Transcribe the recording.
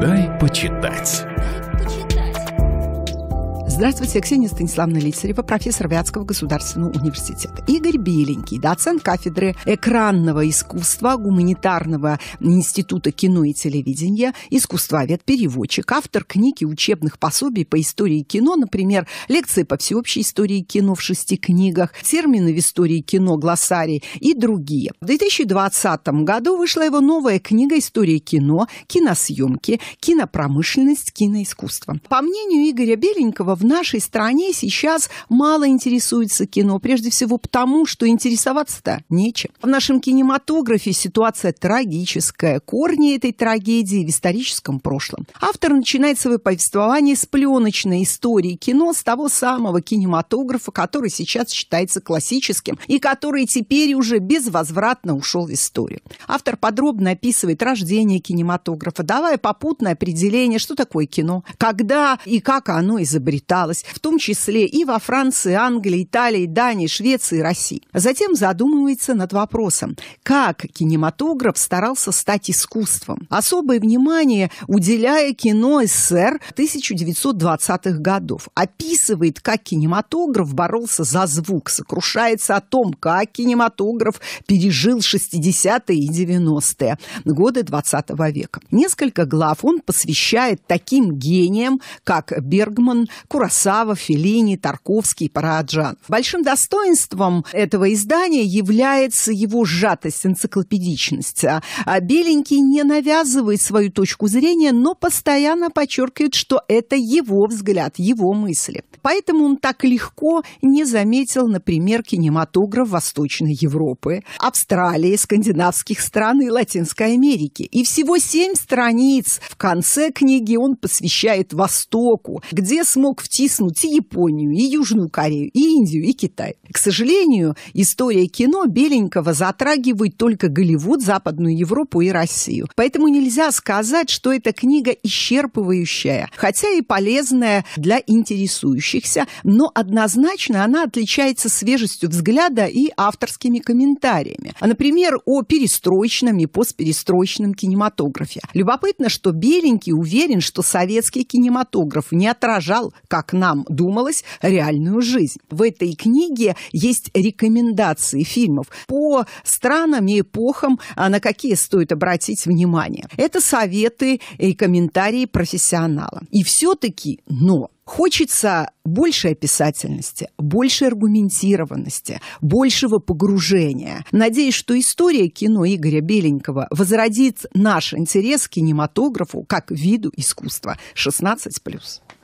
Дай почитать. Здравствуйте, Ксения Станиславовна Лицарева, профессор Вятского государственного университета. Игорь Беленький, доцент кафедры экранного искусства Гуманитарного института кино и телевидения, искусствовед, переводчик, автор книги учебных пособий по истории кино, например, лекции по всеобщей истории кино в шести книгах, термины в истории кино, глоссарий и другие. В 2020 году вышла его новая книга «История кино», «Киносъемки», «Кинопромышленность», «Киноискусство». По мнению Игоря Беленького, в нашей стране сейчас мало интересуется кино, прежде всего потому, что интересоваться-то нечем. В нашем кинематографе ситуация трагическая. Корни этой трагедии в историческом прошлом. Автор начинает свое повествование с пленочной истории кино, с того самого кинематографа, который сейчас считается классическим и который теперь уже безвозвратно ушел в историю. Автор подробно описывает рождение кинематографа, давая попутное определение, что такое кино, когда и как оно изобреталось обсуждалось, в том числе и во Франции, Англии, Италии, Дании, Швеции, России. Затем задумывается над вопросом, как кинематограф старался стать искусством. Особое внимание уделяя кино СССР 1920-х годов. Описывает, как кинематограф боролся за звук, сокрушается о том, как кинематограф пережил 60-е и 90-е годы 20 -го века. Несколько глав он посвящает таким гениям, как Бергман, Курасов, Курасава, Феллини, Тарковский Параджан. Параджанов. Большим достоинством этого издания является его сжатость, энциклопедичность. А, а Беленький не навязывает свою точку зрения, но постоянно подчеркивает, что это его взгляд, его мысли. Поэтому он так легко не заметил, например, кинематограф Восточной Европы, Австралии, скандинавских стран и Латинской Америки. И всего семь страниц в конце книги он посвящает Востоку, где смог втиснуть и Японию, и Южную Корею, и Индию, и Китай. К сожалению, история кино Беленького затрагивает только Голливуд, Западную Европу и Россию. Поэтому нельзя сказать, что эта книга исчерпывающая, хотя и полезная для интересующихся, но однозначно она отличается свежестью взгляда и авторскими комментариями. А, например, о перестроечном и постперестроечном кинематографе. Любопытно, что Беленький уверен, что советский кинематограф не отражал, как как нам думалось, реальную жизнь. В этой книге есть рекомендации фильмов по странам и эпохам, а, на какие стоит обратить внимание. Это советы и комментарии профессионала. И все-таки, но Хочется большей описательности, больше аргументированности, большего погружения. Надеюсь, что история кино Игоря Беленького возродит наш интерес к кинематографу как виду искусства 16+.